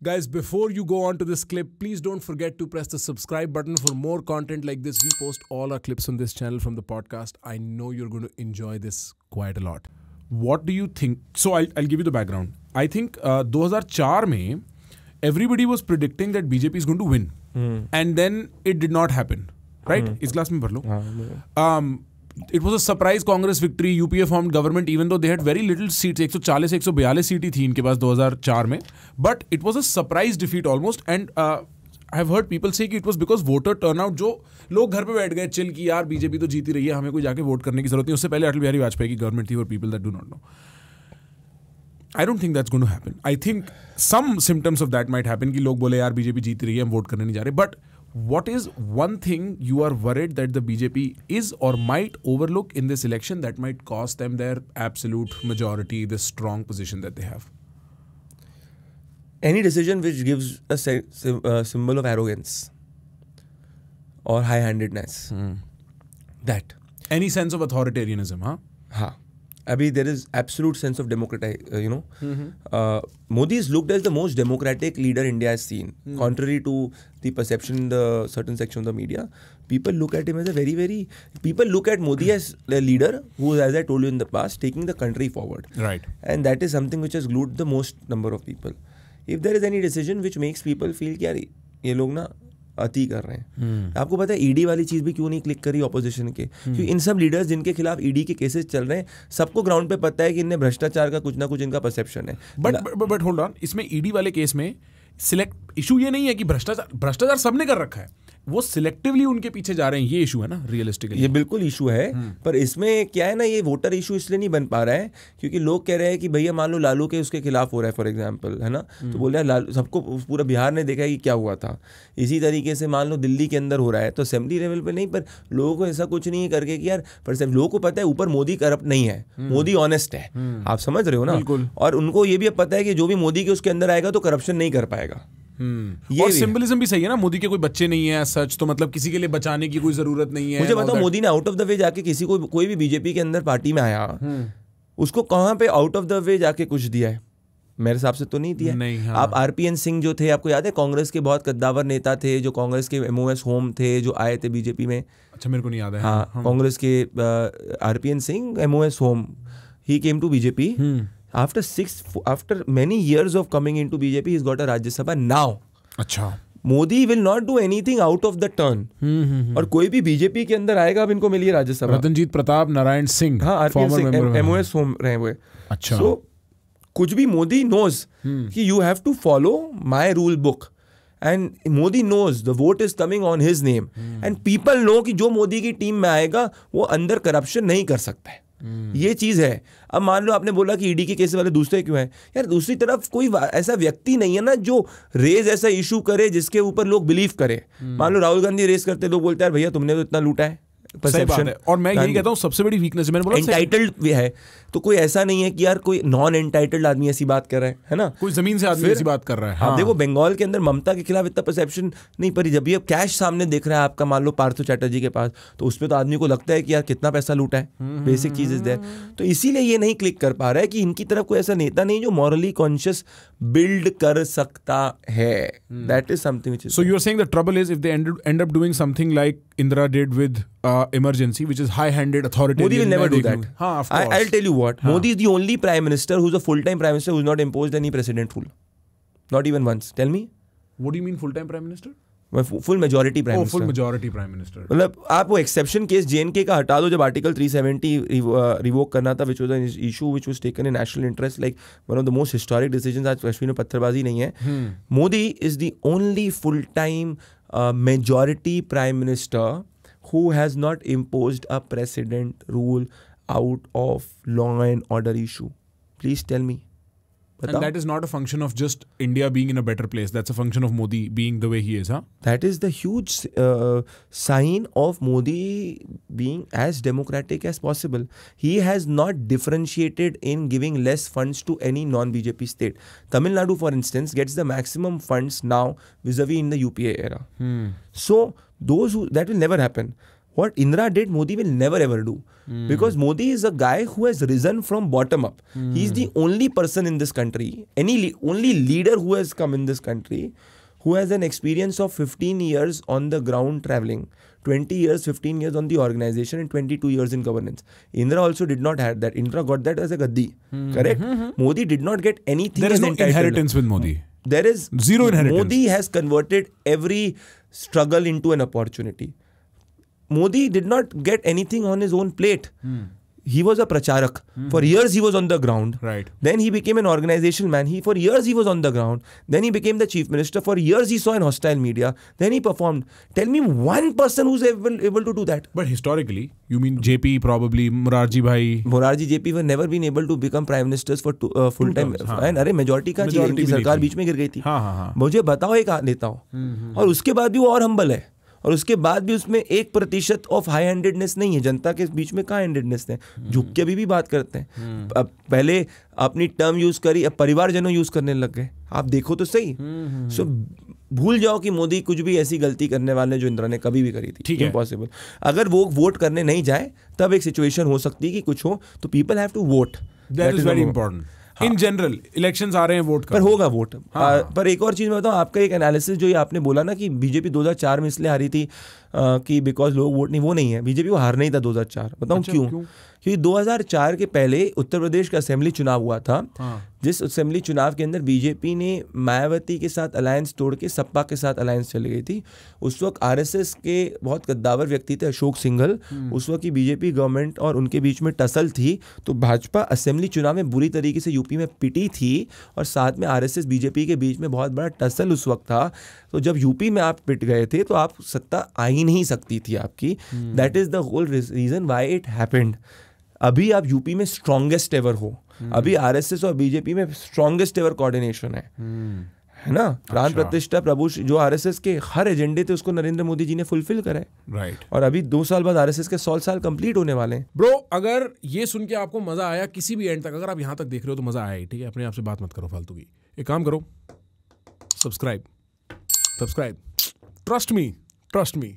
Guys, before you go on to this clip, please don't forget to press the subscribe button for more content like this. We post all our clips on this channel from the podcast. I know you're going to enjoy this quite a lot. What do you think? So I'll, I'll give you the background. I think uh, 2004 में everybody was predicting that BJP is going to win. Mm. And then it did not happen. Right? Hmm. इस glass mein भर um, it was a surprise Congress victory UPA form government even though they had very little seats 140 से 142 सीटें थी इनके पास 2004 में but it was a surprise defeat almost and I have heard people से कि it was because voter turnout जो लोग घर पे बैठ गए चिल कि यार बीजेपी तो जीती रही है हमें कोई जाके वोट करने की जरूरत नहीं उससे पहले अटल बिहारी वाजपेयी की गवर्नमेंट थी और people that do not know I don't think that's going to happen I think some symptoms of that might happen कि लोग बोले यार बीजेपी जीत रही है हम वोट करने नहीं जा रहे but what is one thing you are worried that the BJP is or might overlook in this election that might cost them their absolute majority, the strong position that they have? Any decision which gives a, uh, symbol of arrogance or high handedness. Hmm. That. Any sense of authoritarianism, huh? Huh. Abhi, there is absolute sense of democratic, uh, you know. Mm-hmm. Uh, Modi is looked as the most democratic leader India has seen. Mm. Contrary to the perception in the certain section of the media, people look at him as a very, very, people look at Modi as a leader who, as I told you in the past, taking the country forward. Right. And that is something which has glued the most number of people. If there is any decision which makes people feel, yeah, ये लोग ना अति कर रहे हैं हम्म। आपको पता है ईडी e वाली चीज़ भी क्यों नहीं क्लिक करी ऑपोजिशन के हम्म। क्योंकि इन सब लीडर्स जिनके खिलाफ ईडी e के केसेस चल रहे हैं सबको ग्राउंड पे पता है कि इनने भ्रष्टाचार का कुछ ना कुछ इनका परसेप्शन है बट बट होल्ड ऑन इसमें ईडी e वाले केस में सिलेक्ट इशू ये नहीं है कि भ्रष्टाचार भ्रष्टाचार सबने कर रखा है वो सिलेक्टिवली उनके पीछे जा रहे हैं ये इशू है ना रियलिस्टिकली ये बिल्कुल इशू है हम्म। पर इसमें क्या है ना ये वोटर इशू इसलिए नहीं बन पा रहा है क्योंकि लोग कह रहे हैं कि भैया मान लो लालू के उसके खिलाफ हो रहा है फॉर एग्जाम्पल है ना तो हम्म। बोल रहे हैं लालू सबको पूरा बिहार ने देखा है कि क्या हुआ था इसी तरीके से मान लो दिल्ली के अंदर हो रहा है तो असेंबली लेवल पर नहीं पर लोगों को ऐसा कुछ नहीं करके कि यार पर लोगों को पता है ऊपर मोदी करप्ट नहीं है हम्म। मोदी ऑनेस्ट है आप समझ रहे हो ना और उनको ये भी पता है कि जो भी मोदी के उसके अंदर आएगा तो करप्शन नहीं कर पाएगा हम्म। ये सिंबलिज्म भी सही है ना मोदी के कोई बच्चे नहीं है सच तो मतलब किसी के लिए बचाने की कोई जरूरत नहीं है मुझे बताओ मोदी ने आउट ऑफ द वे जाके किसी को कोई भी बीजेपी के अंदर पार्टी में आया हम्म। उसको कहाँ पे आउट ऑफ द वे जाके कुछ दिया है मेरे हिसाब से तो नहीं दिया नहीं हाँ। आप आरपीएन सिंह जो थे आपको याद है कांग्रेस के बहुत कद्दावर नेता थे जो कांग्रेस के एमओएस होम थे जो आए थे बीजेपी में अच्छा मेरे को नहीं याद है हाँ, हाँ। कांग्रेस के RPN Singh MOS home he came to BJP after six after many years of coming into BJP is got a Rajya Sabha now अच्छा Modi will not do anything out of the turn और कोई भी बीजेपी के अंदर आएगा अब इनको मिलिए राज्यसभा रतनजीत प्रताप नारायण सिंह एमओएस हाँ, होम रहे हुए अच्छा सो so, कुछ भी मोदी हम्म। नोज कि you have to follow my rule book and Modi knows the vote is coming on his name and people know कि जो मोदी की टीम में आएगा वो अंदर करप्शन नहीं कर सकता है हम्म। ये चीज है अब मान लो आपने बोला कि ईडी e के केस वाले दूसरे क्यों हैं यार दूसरी तरफ कोई ऐसा व्यक्ति नहीं है ना जो रेज ऐसा इशू करे जिसके ऊपर लोग बिलीव करे हम्म। मान लो राहुल गांधी रेस करते लोग बोलते हैं यार भैया तुमने तो इतना लूटा है परसेप्शन और मैं यही कहता हूँ सबसे बड़ी वीकनेस मैंने बोला एंटाइटल्ड है तो कोई ऐसा नहीं है कि यार कोई नॉन एंटाइटल्ड आदमी ऐसी बात कर रहा है है ना कोई जमीन से आदमी ऐसी बात कर रहा है हाँ। देखो बंगाल के अंदर ममता के खिलाफ इतना परसेप्शन नहीं पर जब ये कैश सामने देख रहा है आपका मान लो पार्थो चैटर्जी के पास तो उसमें तो आदमी को लगता है कि यार कितना पैसा लूटा है बेसिक चीजेज देर तो इसीलिए ये नहीं क्लिक कर पा रहा है कि इनकी तरफ कोई ऐसा नेता नहीं जो मॉरली कॉन्शियस बिल्ड कर सकता है that is something so you are saying the trouble is if they end up doing something like Indira did with uh, emergency, which is high-handed authoritarian. Modi will never do that. Haan, of course. I, will tell you what. Haan. Modi is the only prime minister who's a full-time prime minister who's not imposed any precedent rule. Not even once. Tell me. What do you mean full-time prime minister? Full majority prime minister full majority prime minister मतलब आप वो exception case JNK का हटा दो जब article 370 revoke करना था which was an issue which was taken in national interest like one of the most historic decision आज कश्मीर में पत्थरबाजी नहीं है Modi is the only full time majority prime minister who has not imposed a precedent rule out of law and order issue? Please tell me and that is not a function of just India being in a better place. That's a function of Modi being the way he is, huh? That is the huge uh, sign of Modi being as democratic as possible. He has not differentiated in giving less funds to any non-BJP state. Tamil Nadu, for instance, gets the maximum funds now vis-a-vis -vis in the UPA era. Hmm. So those who that will never happen what Indra did, Modi will never ever do. Mm. Because Modi is a guy who has risen from bottom up. Mm. He's the only person in this country, any only leader who has come in this country, who has an experience of 15 years on the ground traveling, 20 years, 15 years on the organization, and 22 years in governance. Indra also did not have that. Indra got that as a gaddi, mm. correct? Mm-hmm. Modi did not get anything. There is no inheritance with Modi. There is zero inheritance. Modi has converted every struggle into an opportunity. Modi did not get anything on his own plate. Hmm. He was a pracharak. Hmm. For years he was on the ground. Right. Then he became an organizational man. He for years he was on the ground. Then he became the chief minister. For years he saw an hostile media. Then he performed. Tell me one person who's able, able to do that. But historically, you mean JP probably Morarji Bhai. Morarji JP were never been able to become prime ministers for two, uh, full time. And अरे majority का चाहिए इनकी सरकार बीच में गिर गई थी. हाँ हाँ हाँ. मुझे बताओ एक नेता हो. और उसके बाद भी वो और हम्बल है. और उसके बाद भी उसमें एक प्रतिशत ऑफ हाई हैंडेडनेस नहीं है जनता के बीच में कहाँ हैंडेडनेस है हम्म। झुक के अभी भी बात करते हैं हम्म। अब पहले अपनी टर्म यूज करी अब परिवारजनों यूज करने लग गए आप देखो तो सही सो हम्म, भूल जाओ कि मोदी कुछ भी ऐसी गलती करने वाले जो इंदिरा ने कभी भी करी थी ठीक है पॉसिबल अगर वो वोट करने नहीं जाए तब एक सिचुएशन हो सकती है कि कुछ हो तो people have to vote that is very important in general elections आ रहे हैं वोट पर होगा वोट हाँ, आ, पर एक और चीज़ मैं बताऊँ आपका एक एनालिसिस जो ये आपने बोला ना कि बीजेपी 2004 में इसलिए हारी थी आ, कि बिकॉज लोग वोट नहीं वो नहीं है बीजेपी को हारना ही था 2004 हजार चार बताऊँ अच्छा, क्यों क्योंकि 2004 के पहले उत्तर प्रदेश का असेंबली चुनाव हुआ था हाँ। जिस असेंबली चुनाव के अंदर बीजेपी ने मायावती के साथ अलायंस तोड़ के सपा के साथ अलायंस चली गई थी उस वक्त आरएसएस के बहुत गद्दावर व्यक्ति थे अशोक सिंघल हम्म। उस वक्त की बीजेपी गवर्नमेंट और उनके बीच में टसल थी तो भाजपा असेंबली चुनाव में बुरी तरीके से यूपी में पिटी थी और साथ में आर बीजेपी के बीच में बहुत बड़ा टसल उस वक्त था तो जब यूपी में आप पिट गए थे तो आप सत्ता आ ही नहीं सकती थी आपकी that is the whole reason why it happened अभी आप यूपी में स्ट्रॉन्गेस्ट एवर हो हम्म। अभी आर और बीजेपी में स्ट्रॉन्गेस्ट एवर कोऑर्डिनेशन है हम्म। है ना अच्छा। प्राण अच्छा। प्रतिष्ठा प्रभु जो आरएसएस के हर एजेंडे थे उसको नरेंद्र मोदी जी ने फुलफिल करा है राइट और अभी दो साल बाद आरएसएस के सौ साल कंप्लीट होने वाले हैं ब्रो अगर ये सुन के आपको मजा आया किसी भी एंड तक अगर आप यहां तक देख रहे हो तो मजा आया ठीक है अपने आप से बात मत करो फालतू की एक काम करो subscribe subscribe trust me trust मी